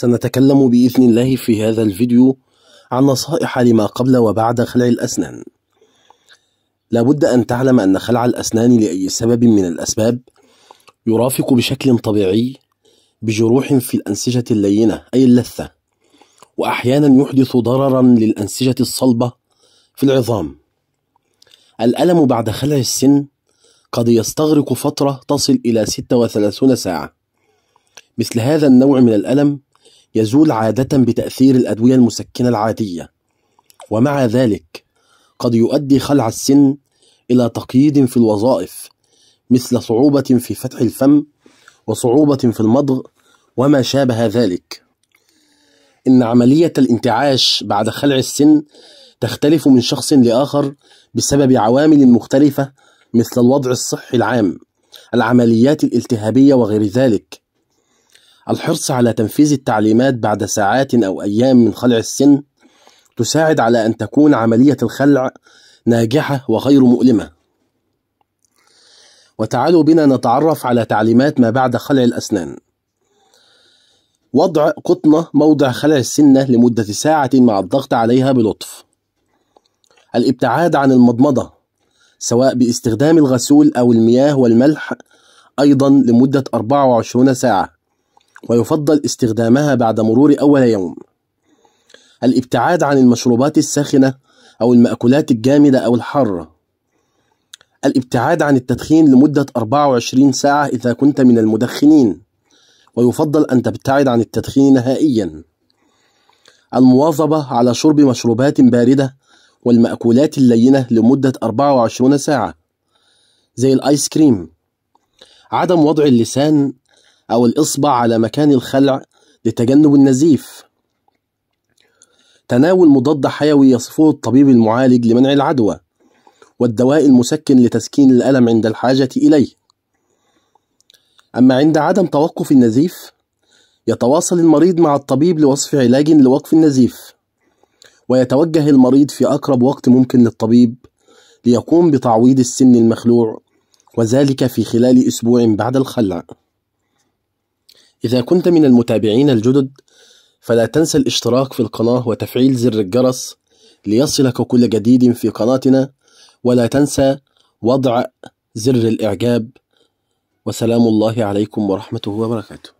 سنتكلم بإذن الله في هذا الفيديو عن نصائح لما قبل وبعد خلع الأسنان لابد أن تعلم أن خلع الأسنان لأي سبب من الأسباب يرافق بشكل طبيعي بجروح في الأنسجة اللينة أي اللثة وأحيانا يحدث ضررا للأنسجة الصلبة في العظام الألم بعد خلع السن قد يستغرق فترة تصل إلى 36 ساعة مثل هذا النوع من الألم يزول عادة بتأثير الأدوية المسكنة العادية ومع ذلك قد يؤدي خلع السن إلى تقييد في الوظائف مثل صعوبة في فتح الفم وصعوبة في المضغ وما شابه ذلك إن عملية الانتعاش بعد خلع السن تختلف من شخص لآخر بسبب عوامل مختلفة مثل الوضع الصحي العام العمليات الالتهابية وغير ذلك الحرص على تنفيذ التعليمات بعد ساعات أو أيام من خلع السن تساعد على أن تكون عملية الخلع ناجحة وغير مؤلمة وتعالوا بنا نتعرف على تعليمات ما بعد خلع الأسنان وضع قطنة موضع خلع السنة لمدة ساعة مع الضغط عليها بلطف الابتعاد عن المضمضة سواء باستخدام الغسول أو المياه والملح أيضا لمدة 24 ساعة ويفضل استخدامها بعد مرور أول يوم الابتعاد عن المشروبات الساخنة أو المأكولات الجامدة أو الحارة الابتعاد عن التدخين لمدة 24 ساعة إذا كنت من المدخنين ويفضل أن تبتعد عن التدخين نهائيا المواظبة على شرب مشروبات باردة والمأكولات اللينة لمدة 24 ساعة زي الآيس كريم عدم وضع اللسان أو الإصبع على مكان الخلع لتجنب النزيف تناول مضاد حيوي يصفه الطبيب المعالج لمنع العدوى والدواء المسكن لتسكين الألم عند الحاجة إليه أما عند عدم توقف النزيف يتواصل المريض مع الطبيب لوصف علاج لوقف النزيف ويتوجه المريض في أقرب وقت ممكن للطبيب ليقوم بتعويض السن المخلوع وذلك في خلال أسبوع بعد الخلع إذا كنت من المتابعين الجدد فلا تنسى الاشتراك في القناة وتفعيل زر الجرس ليصلك كل جديد في قناتنا ولا تنسى وضع زر الإعجاب وسلام الله عليكم ورحمته وبركاته